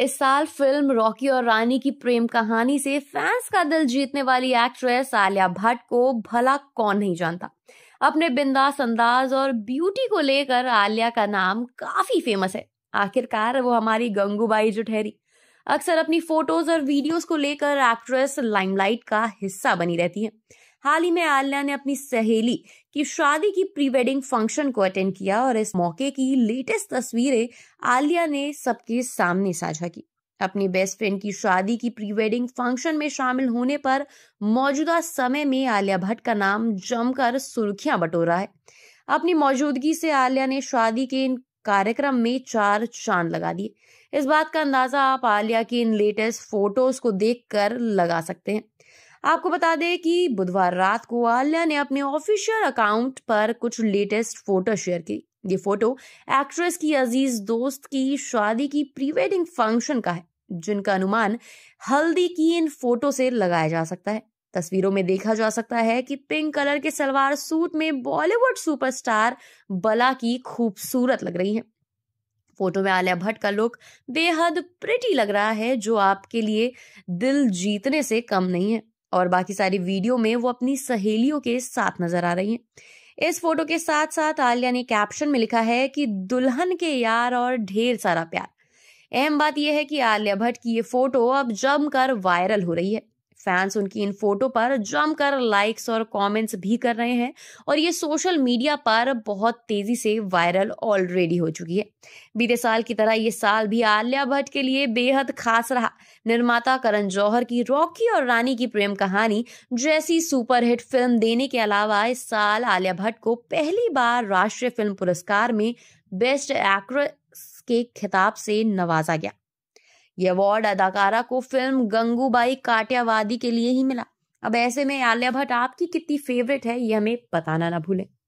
इस साल film Rocky और रानी की प्रेम कहानी से फैंस का दिल जीतने वाली एक्ट्रेस आलिया भट्ट को भला कौन नहीं जानता अपने बिंदास अंदाज और ब्यूटी को लेकर आलिया का नाम काफी फेमस है आखिरकार वो हमारी गंगूबाई जो ठहरी अक्सर अपनी फोटोज और वीडियोस को लेकर एक्ट्रेस लाइमलाइट का हिस्सा बनी रहती है हाल ही में आलिया ने अपनी सहेली की शादी की प्री वेडिंग फंक्शन को अटेंड किया और इस मौके की लेटेस्ट तस्वीरें आलिया ने सबके सामने साझा की अपनी बेस्ट फ्रेंड की शादी की प्री वेडिंग फंक्शन में शामिल होने पर मौजूदा समय में आलिया भट्ट का नाम जमकर सुर्खियां बटोरा है अपनी मौजूदगी से आलिया ने शादी के इन कार्यक्रम में चार चांद लगा दिए इस बात का अंदाजा आप आलिया की इन लेटेस्ट फोटोज को देख लगा सकते हैं आपको बता दें कि बुधवार रात को आलिया ने अपने ऑफिशियल अकाउंट पर कुछ लेटेस्ट फोटो शेयर की ये फोटो एक्ट्रेस की अजीज दोस्त की शादी की प्री वेडिंग फंक्शन का है जिनका अनुमान हल्दी की इन फोटो से लगाया जा सकता है तस्वीरों में देखा जा सकता है कि पिंक कलर के सलवार सूट में बॉलीवुड सुपरस्टार बला की खूबसूरत लग रही हैं। फोटो में आलिया भट्ट का लुक बेहद प्रिटी लग रहा है जो आपके लिए दिल जीतने से कम नहीं है और बाकी सारी वीडियो में वो अपनी सहेलियों के साथ नजर आ रही हैं इस फोटो के साथ साथ आलिया ने कैप्शन में लिखा है कि दुल्हन के यार और ढेर सारा प्यार अहम बात यह है कि आलिया भट्ट की ये फोटो अब जमकर वायरल हो रही है फैंस उनकी इन फोटो पर जमकर लाइक्स और कमेंट्स भी कर रहे हैं और ये सोशल मीडिया पर बहुत तेजी से वायरल ऑलरेडी हो चुकी है बीते साल की तरह ये साल भी आलिया भट्ट के लिए बेहद खास रहा निर्माता करण जौहर की रॉकी और रानी की प्रेम कहानी जैसी सुपरहिट फिल्म देने के अलावा इस साल आलिया भट्ट को पहली बार राष्ट्रीय फिल्म पुरस्कार में बेस्ट एक्ट्रेस के खिताब से नवाजा गया ये अवार्ड अदाकारा को फिल्म गंगूबाई काटियावादी के लिए ही मिला अब ऐसे में आलिया भट्ट आपकी कितनी फेवरेट है ये हमें बताना ना भूलें